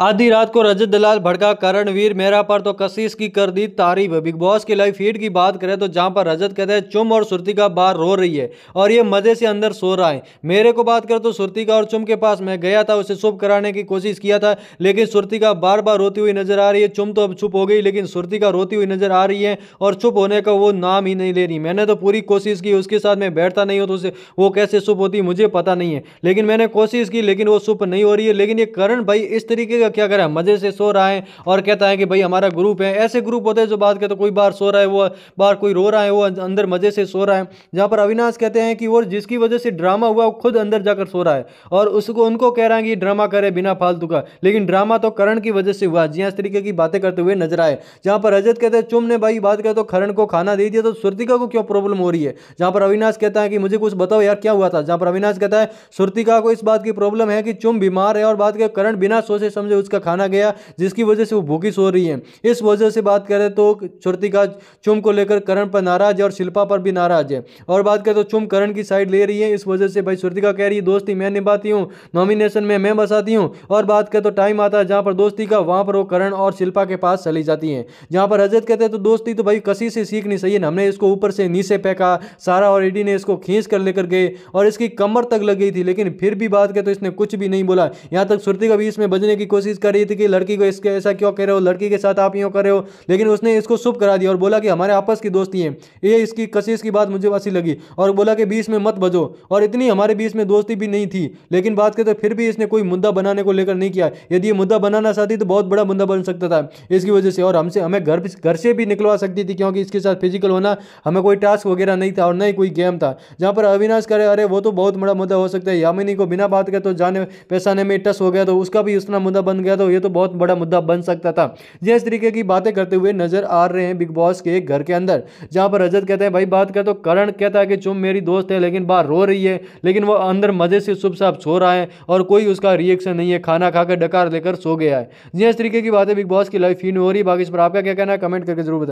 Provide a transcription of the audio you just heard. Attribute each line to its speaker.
Speaker 1: आधी रात को रजत दलाल भड़का करणवीर मेरा पर तो कशिश की कर दी तारीफ बिग बॉस की लाइफ फीड की बात करें तो जहां पर रजत कहते हैं चुम और सुरतिका बार रो रही है और ये मज़े से अंदर सो रहा है मेरे को बात करें तो सुरतिका और चुम के पास मैं गया था उसे चुप कराने की कोशिश किया था लेकिन सुरतिका बार बार रोती हुई नजर आ रही है चुम तो अब चुप हो गई लेकिन सुरतिका रोती हुई नजर आ रही है और चुप होने का वो नाम ही नहीं ले रही मैंने तो पूरी कोशिश की उसके साथ मैं बैठता नहीं हूँ तो उसे वो कैसे चुप होती मुझे पता नहीं है लेकिन मैंने कोशिश की लेकिन वो चुप नहीं हो रही है लेकिन ये करण भाई इस तरीके का लगेगा क्या करें मज़े से सो रहा है और कहता है कि भाई हमारा ग्रुप है ऐसे ग्रुप होते हैं जो बात कहते कोई बार सो रहा है वो बार कोई रो रहा है वो अंदर मज़े से सो रहा है जहाँ पर अविनाश कहते हैं कि वो जिसकी वजह से ड्रामा हुआ वो खुद अंदर जाकर सो रहा है और उसको उनको कह रहा है कि ड्रामा करे बिना फालतू का लेकिन ड्रामा तो करण की वजह से हुआ जी हाँ, इस तरीके की बातें करते हुए नजर आए जहाँ पर रजत कहते हैं चुम ने भाई बात करें तो खरण को खाना दे दिया तो सुरतिका को क्यों प्रॉब्लम हो रही है जहाँ पर अविनाश कहता है कि मुझे कुछ बताओ यार क्या हुआ था जहाँ पर अविनाश कहता है सुरतिका को इस बात की प्रॉब्लम है कि चुम बीमार है और बात करें करण बिना सोचे समझे उसका खाना गया जिसकी वजह से वो भूखी सो रही है इस वजह से बात करें तो श्रुति का चुम को लेकर करण पर नाराज है और शिल्पा पर भी नाराज है और बात करें तो चुम करण की साइड ले रही है इस वजह से भाई श्रुति का कह रही है दोस्ती मैं निभाती हूँ नॉमिनेशन में मैं बसाती हूँ और बात करें तो टाइम आता है जहाँ पर दोस्ती का वहाँ पर वो करण और शिल्पा के पास चली जाती है जहाँ पर रजत कहते हैं तो दोस्ती तो भाई कसी से सीखनी चाहिए हमने इसको ऊपर से नीचे फेंका सारा और एडी ने इसको खींच कर लेकर गए और इसकी कमर तक लग गई थी लेकिन फिर भी बात करें तो इसने कुछ भी नहीं बोला यहाँ तक श्रुति का भी इसमें बजने की कोशिश कोशिश कर रही थी कि लड़की को इसके ऐसा क्यों कह रहे हो लड़की के साथ आप यूँ कर रहे हो लेकिन उसने इसको शुभ करा दिया और बोला कि हमारे आपस की दोस्ती है ये इसकी कशिश की बात मुझे अच्छी लगी और बोला कि बीच में मत बजो और इतनी हमारे बीच में दोस्ती भी नहीं थी लेकिन बात करें तो फिर भी इसने कोई मुद्दा बनाने को लेकर नहीं किया यदि ये मुद्दा बनाना चाहती तो बहुत बड़ा मुद्दा बन सकता था इसकी वजह से और हमसे हमें घर घर से भी निकलवा सकती थी क्योंकि इसके साथ फिजिकल होना हमें कोई टास्क वगैरह नहीं था और ना ही कोई गेम था जहाँ पर अविनाश करे अरे वो तो बहुत बड़ा मुद्दा हो सकता है यामिनी को बिना बात के तो जाने पैसाने में टस हो गया तो उसका भी उतना मुद्दा बन बन गया तो ये तो बहुत बड़ा मुद्दा बन सकता था जिस हाँ, तरीके की बातें करते हुए नजर आ रहे हैं बिग बॉस के घर के अंदर जहां पर रजत कहते हैं भाई बात कर तो करण कहता है कि चुम मेरी दोस्त है लेकिन बाहर रो रही है लेकिन वो अंदर मज़े से सुबह साफ सो रहा है और कोई उसका रिएक्शन नहीं है खाना खाकर डकार लेकर सो गया है जिस हाँ, तरीके की बातें बिग बॉस की लाइफ ही हो रही बाकी इस पर आपका क्या कहना है कमेंट करके जरूर